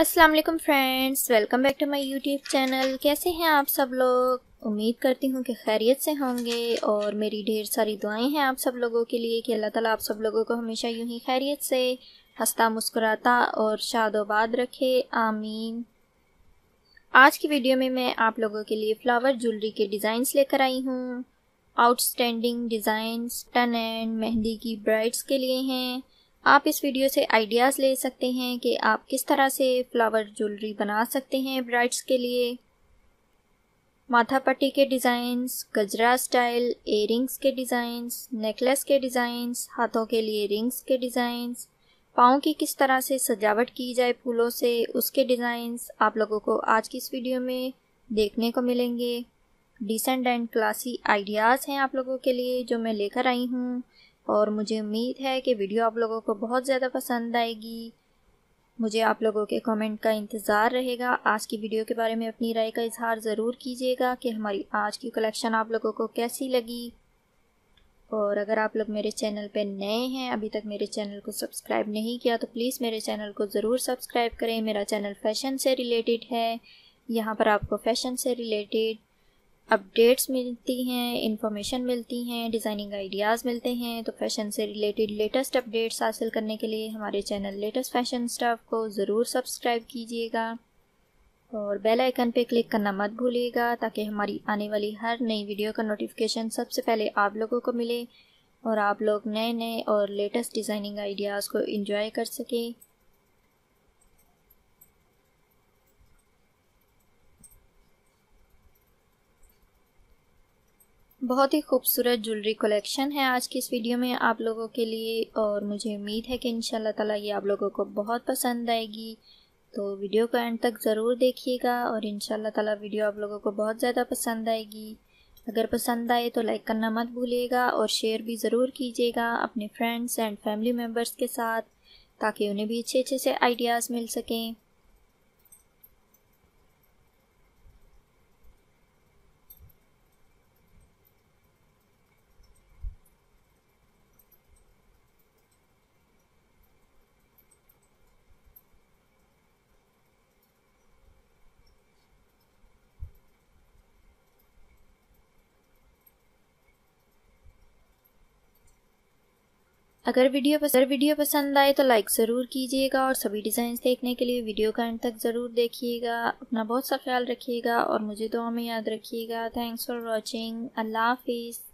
अस्सलाम वालेकुम friends welcome back to my YouTube channel कैसे हैं आप सब लोग उम्मीद करती हूँ कि खैरियत से होंगे और मेरी ढेर सारी दुआएं हैं आप सब लोगों के लिए कि अल्लाह ताला आप सब लोगों को हमेशा यूं ही खैरियत से हंसता मुस्कुराता और शादोबाद रखे आमीन आज की वीडियो में मैं आप लोगों के लिए फ़्लावर ज्वेलरी के डिज़ाइंस लेकर आई हूँ आउटस्टैंडिंग डिज़ाइन टन एंड मेहंदी की ब्राइड्स के लिए हैं आप इस वीडियो से आइडियाज़ ले सकते हैं कि आप किस तरह से फ्लावर ज्वेलरी बना सकते हैं ब्राइड्स के लिए माथा पट्टी के डिज़ाइंस गजरा स्टाइल एयरिंग्स के डिज़ाइंस नेकलेस के डिज़ाइंस हाथों के लिए रिंग्स के डिज़ाइंस पाँव की किस तरह से सजावट की जाए फूलों से उसके डिज़ाइंस आप लोगों को आज की इस वीडियो में देखने को मिलेंगे डिसेंट एंड क्लासी आइडियाज़ हैं आप लोगों के लिए जो मैं लेकर आई हूँ और मुझे उम्मीद है कि वीडियो आप लोगों को बहुत ज़्यादा पसंद आएगी मुझे आप लोगों के कमेंट का इंतज़ार रहेगा आज की वीडियो के बारे में अपनी राय का इजहार ज़रूर कीजिएगा कि हमारी आज की कलेक्शन आप लोगों को कैसी लगी और अगर आप लोग मेरे चैनल पर नए हैं अभी तक मेरे चैनल को सब्सक्राइब नहीं किया तो प्लीज़ मेरे चैनल को ज़रूर सब्सक्राइब करें मेरा चैनल फ़ैशन से रिलेटेड है यहाँ पर आपको फ़ैशन से रिलेटेड अपडेट्स मिलती हैं इंफॉर्मेशन मिलती हैं डिज़ाइनिंग आइडियाज़ मिलते हैं तो फैशन से रिलेटेड लेटेस्ट अपडेट्स हासिल करने के लिए हमारे चैनल लेटेस्ट फैशन स्टाफ को ज़रूर सब्सक्राइब कीजिएगा और बेल आइकन पे क्लिक करना मत भूलिएगा ताकि हमारी आने वाली हर नई वीडियो का नोटिफिकेशन सबसे पहले आप लोगों को मिले और आप लोग नए नए और लेटेस्ट डिज़ाइनिंग आइडियाज़ को इंजॉय कर सकें बहुत ही खूबसूरत ज्वेलरी कलेक्शन है आज की इस वीडियो में आप लोगों के लिए और मुझे उम्मीद है कि इन तला ये आप लोगों को बहुत पसंद आएगी तो वीडियो को एंड तक ज़रूर देखिएगा और इन ताला वीडियो आप लोगों को बहुत ज़्यादा पसंद आएगी अगर पसंद आए तो लाइक करना मत भूलिएगा और शेयर भी ज़रूर कीजिएगा अपने फ्रेंड्स एंड फैमिली मेम्बर्स के साथ ताकि उन्हें भी अच्छे अच्छे से आइडियाज़ मिल सकें अगर वीडियो अगर वीडियो पसंद आए तो लाइक ज़रूर कीजिएगा और सभी डिज़ाइन देखने के लिए वीडियो का एंड तक ज़रूर देखिएगा अपना बहुत सा ख्याल रखिएगा और मुझे दुआ में याद रखिएगा थैंक्स फॉर वॉचिंग अल्लाह हाफिज़